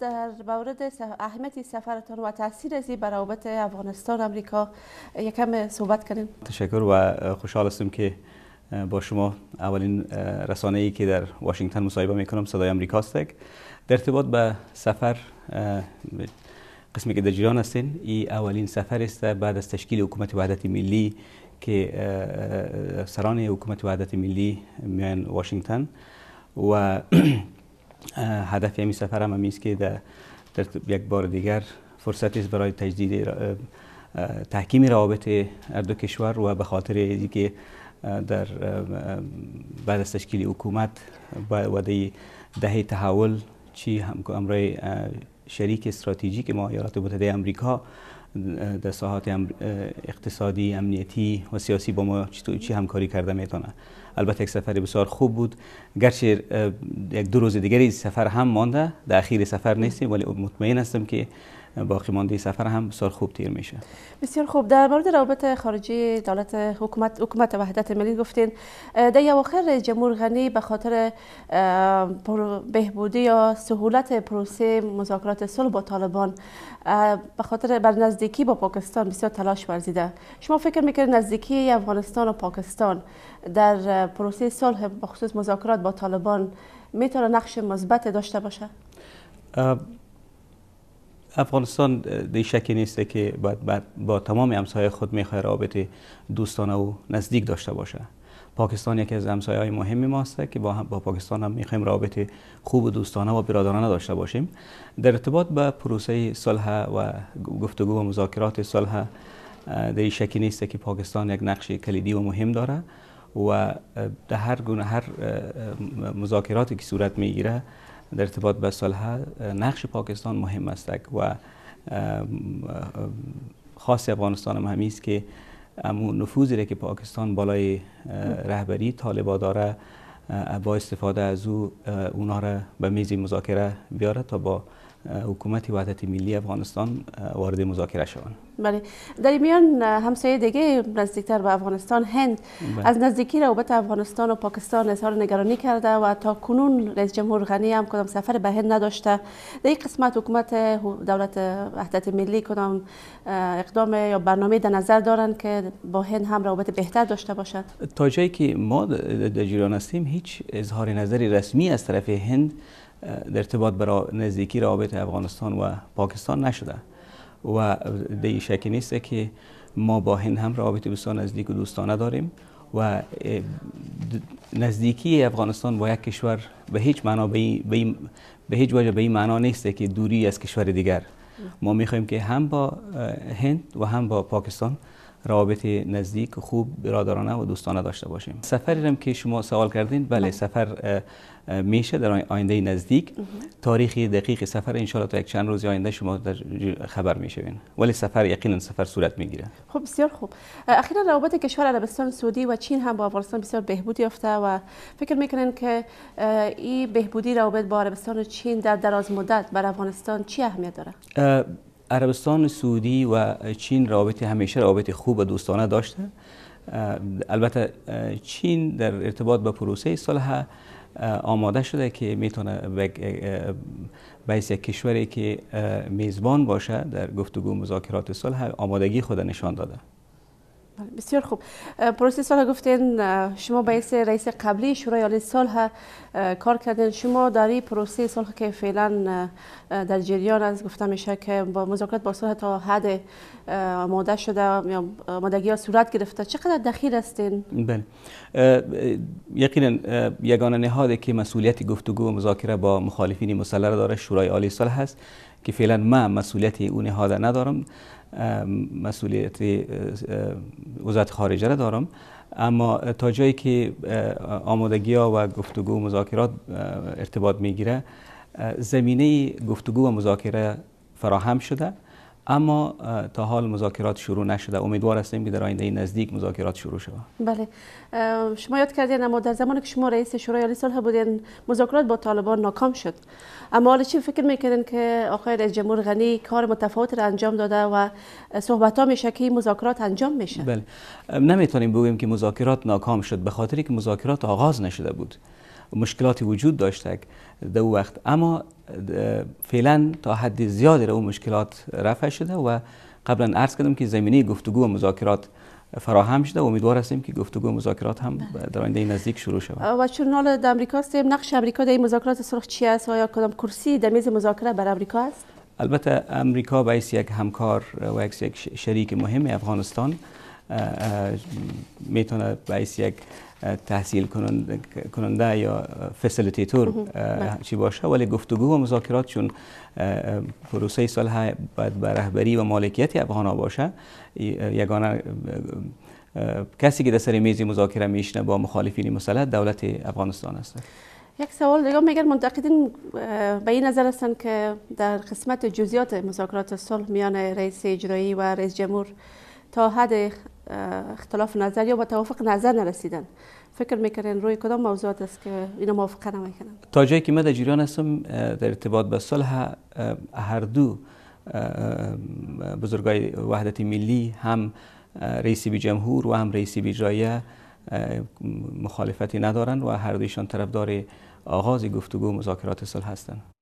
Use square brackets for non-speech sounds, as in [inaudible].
در مورد اهمیت سفرتان و تاثیر زی بر روابط افغانستان امریکا یکم صحبت کنید تشکر و خوشحال هستم که با شما اولین رسانه ای که در واشنگتن مصاحبه میکنم صدای امریکا است در ارتباط به سفر قسمی که در جریان هستین این اولین سفر است بعد از تشکیل حکومت وحدت ملی که سران حکومت وحدت ملی میان واشنگتن و [clears throat] هدف این سفر هم است که در یک بار دیگر فرصتی است برای تجدید تحکیم روابط دو کشور و به خاطر اینکه در بعد از تشکیل حکومت و دهه تحول چی همراه شریک استراتژیک ما ایالات متحده آمریکا در ساحات اقتصادی امنیتی و سیاسی با ما چی همکاری کرده میتونه البته یک سفر بسیار خوب بود گرچه یک دو روز دیگری سفر هم مانده در اخیر سفر نیستیم ولی مطمئن هستم که باقی مانده سفر هم بسیار خوب تیر میشه بسیار خوب در مورد روابط خارجی دولت حکومت حکومت وحدت ملی گفتین در اواخر جمهور غنی به خاطر بهبودی یا سهولت پروسه مذاکرات صلح با طالبان به خاطر بر نزدیکی با پاکستان بسیار تلاش ورزیده شما فکر میکنید نزدیکی افغانستان و پاکستان در پروسه صلح بخصوص مذاکرات با طالبان میتونه نقش مثبت داشته باشه افغانستان دی شکی نیست که باید با تمام امسای خود میخواه رابطه دوستانه و نزدیک داشته باشه پاکستان یکی از امسای های مهمی ماست که با, با پاکستان هم رابطه خوب و دوستانه و برادرانه داشته باشیم در ارتباط به پروسه صلح و گفتگو و مذاکرات صلح دی شکی نیست که پاکستان یک نقش کلیدی و مهم داره و در هر گونه هر مذاکراتی که صورت میگیره در ارتباط به صلح نقش پاکستان مهم است و خاص افغانستان هم همی است که امون نفوذی را که پاکستان بالای رهبری طالبا داره با استفاده از او اونها را به میز مذاکره بیاره تا با حکومت وحدت ملی افغانستان وارد مذاکره شوند بله در میان همسایه دیگه نزدیکتر به افغانستان هند بله. از نزدیکی روابط افغانستان و پاکستان اظهار نگرانی کرده و تا کنون رئیس جمهور غنی هم کدام سفر به هند نداشته در این قسمت حکومت دولت وحدت ملی کدام اقدام یا برنامه در نظر دارند که با هند هم روابط بهتر داشته باشد تا جایی که ما در جریان هستیم هیچ اظهار نظری رسمی از طرف هند در ارتباط برای نزدیکی روابط افغانستان و پاکستان نشده و دیگه شکی نیست که ما با هند هم روابط بسیار نزدیک و دوستانه داریم و نزدیکی افغانستان با یک کشور به هیچ معنا به, به هیچ وجه به این معنا نیست که دوری از کشور دیگر ما میخوایم که هم با هند و هم با پاکستان روابط نزدیک خوب برادرانه و دوستانه داشته باشیم سفری هم که شما سوال کردین بله, بله. سفر میشه در آینده نزدیک تاریخ دقیق سفر انشاءالله تا یک چند روز آینده شما در خبر میشوین ولی سفر یقینا سفر صورت میگیره خب بسیار خوب اخیرا روابط کشور عربستان سعودی و چین هم با افغانستان بسیار بهبودی یافته و فکر میکنن که این بهبودی روابط با عربستان و چین در دراز مدت بر افغانستان چی اهمیت داره عربستان سعودی و چین رابطه همیشه رابطه خوب و دوستانه داشته البته چین در ارتباط با پروسه صلح آماده شده که میتونه به یک کشوری که میزبان باشه در گفتگو مذاکرات صلح آمادگی خود نشان داده بسیار خوب پروسی سال گفتین شما به رئیس قبلی شورای عالی صلح کار کردین شما در این پروسه صلح که فعلا در جریان است گفته میشه که با مذاکرات با صلح تا حد آماده شده یا آمادگی ها صورت گرفته چقدر دخیل هستین بله یقینا یگانه نهادی که مسئولیت گفتگو و مذاکره با مخالفین مسلح داره شورای عالی صلح هست که فعلا من مسئولیت اون نهاده ندارم مسئولیت وزارت خارجه را دارم اما تا جایی که آمادگی ها و گفتگو و مذاکرات ارتباط میگیره زمینه گفتگو و مذاکره فراهم شده اما تا حال مذاکرات شروع نشده امیدوار هستیم که در آینده نزدیک مذاکرات شروع شود بله شما یاد کردین اما در زمانی که شما رئیس شورای عالی صلح بودین مذاکرات با طالبان ناکام شد اما حالا چی فکر میکنین که آقای رئیس جمهور غنی کار متفاوت را انجام داده و صحبت ها میشه که مذاکرات انجام میشه بله نمیتونیم بگیم که مذاکرات ناکام شد به خاطری که مذاکرات آغاز نشده بود مشکلاتی وجود داشتک در وقت اما فعلا تا حد زیادی را اون مشکلات رفع شده و قبلا عرض کردم که زمینه گفتگو و مذاکرات فراهم شده و امیدوار هستیم که گفتگو و مذاکرات هم در آینده نزدیک شروع شود و چون حالا در امریکا هستیم نقش امریکا در این مذاکرات سرخ چی است و آیا کدام کرسی در میز مذاکره بر امریکا است البته امریکا به یک همکار و یک شریک مهم افغانستان میتونه به یک تحصیل کننده یا فسیلیتیتور بله. چی باشه ولی گفتگو و مذاکرات چون پروسه سال باید به رهبری و مالکیت افغان باشه یگانه کسی که در سر میزی مذاکره میشنه با مخالفین مسلط دولت افغانستان است یک سوال دیگه میگن منتقدین به این نظر هستند که در قسمت جزیات مذاکرات صلح میان رئیس اجرایی و رئیس جمهور تا حد اختلاف نظر یا به توافق نظر نرسیدن فکر میکردن روی کدام موضوعات است که اینا موافقه نمیکنن تا جایی که من در جریان هستم در ارتباط به صلح هر دو بزرگای وحدت ملی هم رئیس بی جمهور و هم رئیس بی جایه مخالفتی ندارند و هر دویشان طرفدار آغاز گفتگو مذاکرات صلح هستند